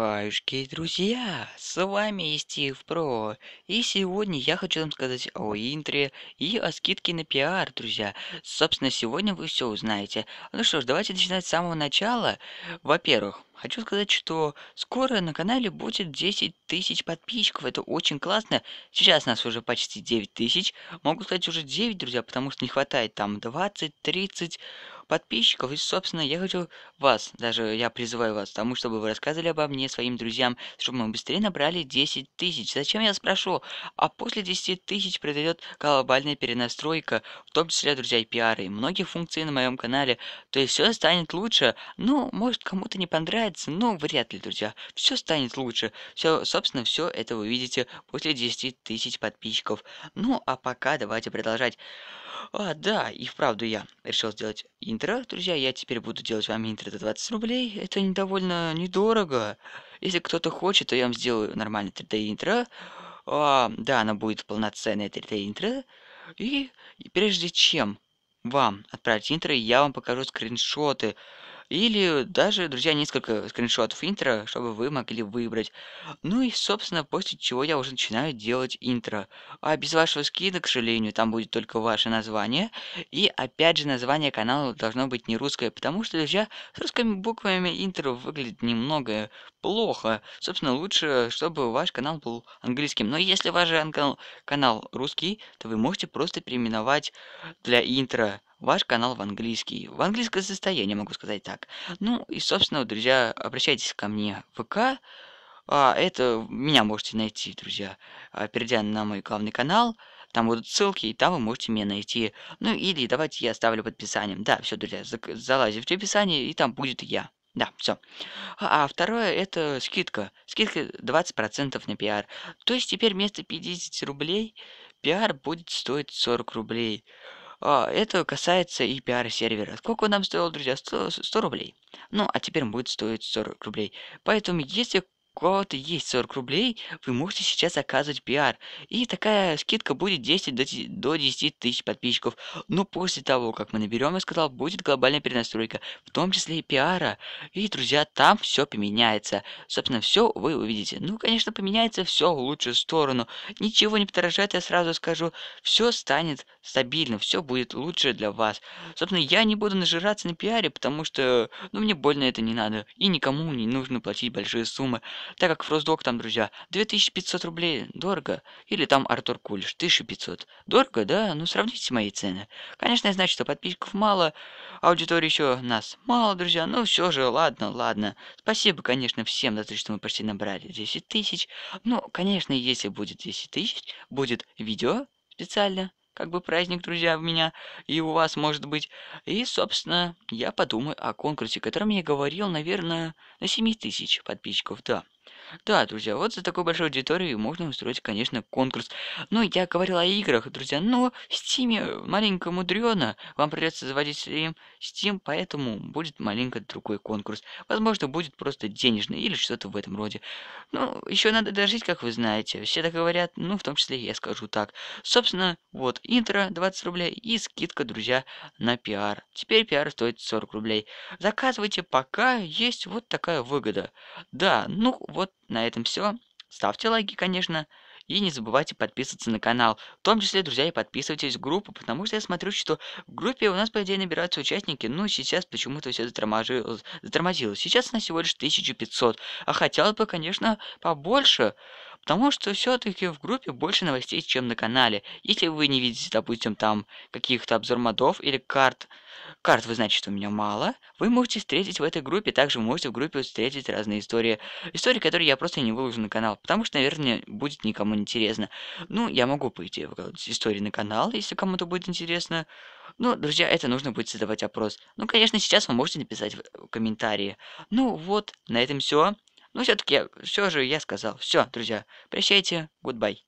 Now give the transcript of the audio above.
Хаюшки, друзья! С вами Стив Про. И сегодня я хочу вам сказать о интре и о скидке на пиар, друзья. Собственно, сегодня вы все узнаете. Ну что ж, давайте начинать с самого начала. Во-первых, Хочу сказать, что скоро на канале будет 10 тысяч подписчиков. Это очень классно. Сейчас нас уже почти 9 тысяч. Могу сказать уже 9, друзья, потому что не хватает там 20, 30 подписчиков. И, собственно, я хочу вас, даже я призываю вас к тому, чтобы вы рассказывали обо мне своим друзьям, чтобы мы быстрее набрали 10 тысяч. Зачем я спрошу? А после 10 тысяч произойдет глобальная перенастройка, в том числе, друзья, и пиары, и многие функции на моем канале. То есть все станет лучше. Ну, может, кому-то не понравится, но вряд ли, друзья. Все станет лучше. Все, собственно, все это вы видите после 10 тысяч подписчиков. Ну, а пока давайте продолжать. А, да, и вправду я решил сделать интервью интро. Друзья, я теперь буду делать вам интро за 20 рублей. Это довольно недорого. Если кто-то хочет, то я вам сделаю нормальное 3D интро. А, да, оно будет полноценное 3D интро. И, и прежде чем вам отправить интро, я вам покажу скриншоты или даже, друзья, несколько скриншотов интро, чтобы вы могли выбрать. Ну и, собственно, после чего я уже начинаю делать интро. А без вашего скида, к сожалению, там будет только ваше название. И, опять же, название канала должно быть не русское, потому что, друзья, с русскими буквами интро выглядит немного плохо. Собственно, лучше, чтобы ваш канал был английским. Но если ваш канал, канал русский, то вы можете просто переименовать для интро ваш канал в английский. В английское состояние, могу сказать так. Ну и, собственно, друзья, обращайтесь ко мне в ВК. А, это меня можете найти, друзья, а, перейдя на мой главный канал. Там будут ссылки, и там вы можете меня найти. Ну или давайте я оставлю под описанием. Да, все, друзья, залазите в описание, и там будет я. Да, все. А второе это скидка. Скидка 20% на пиар. То есть теперь вместо 50 рублей пиар будет стоить 40 рублей. А, это касается и пиар-сервера. Сколько он нам стоил, друзья? 100, 100 рублей. Ну, а теперь будет стоить 40 рублей. Поэтому, если у кого-то есть 40 рублей, вы можете сейчас заказывать пиар. И такая скидка будет 10 до, до 10 тысяч подписчиков. Но после того, как мы наберем, я сказал, будет глобальная перенастройка, в том числе и пиара. И, друзья, там все поменяется. Собственно, все вы увидите. Ну, конечно, поменяется все в лучшую сторону. Ничего не подорожает, я сразу скажу. Все станет стабильно, все будет лучше для вас. Собственно, я не буду нажираться на пиаре, потому что, ну, мне больно это не надо. И никому не нужно платить большие суммы, так как Фроздок там, друзья, 2500 рублей, дорого. Или там Артур Кулиш, 1500. Дорого, да? Ну, сравните мои цены. Конечно, я знаю, что подписчиков мало, а аудитории еще нас мало, друзья, но все же, ладно, ладно. Спасибо, конечно, всем за то, что мы почти набрали 10 тысяч. Ну, конечно, если будет 10 тысяч, будет видео специально как бы праздник, друзья, у меня и у вас, может быть. И, собственно, я подумаю о конкурсе, о котором я говорил, наверное, на 7 тысяч подписчиков, да. Да, друзья, вот за такой большой аудиторией можно устроить, конечно, конкурс. Но ну, я говорил о играх, друзья, но в Steam э, маленько мудрено. Вам придется заводить стрим Steam, поэтому будет маленько другой конкурс. Возможно, будет просто денежный или что-то в этом роде. Ну, еще надо дожить, как вы знаете. Все так говорят, ну, в том числе я скажу так. Собственно, вот интро 20 рублей и скидка, друзья, на пиар. Теперь пиар стоит 40 рублей. Заказывайте, пока есть вот такая выгода. Да, ну вот на этом все. Ставьте лайки, конечно. И не забывайте подписываться на канал. В том числе, друзья, и подписывайтесь в группу, потому что я смотрю, что в группе у нас, по идее, набираются участники. Ну, сейчас почему-то все затормозилось. Сейчас на всего лишь 1500. А хотелось бы, конечно, побольше потому что все-таки в группе больше новостей, чем на канале. Если вы не видите, допустим, там каких-то обзор модов или карт, карт вы, значит, у меня мало, вы можете встретить в этой группе, также вы можете в группе встретить разные истории, истории, которые я просто не выложу на канал, потому что, наверное, будет никому интересно. Ну, я могу, пойти в истории на канал, если кому-то будет интересно. Ну, друзья, это нужно будет задавать опрос. Ну, конечно, сейчас вы можете написать в э, комментарии. Ну, вот, на этом все. Но ну, все-таки, все же я сказал. Все, друзья, прощайте, гудбай.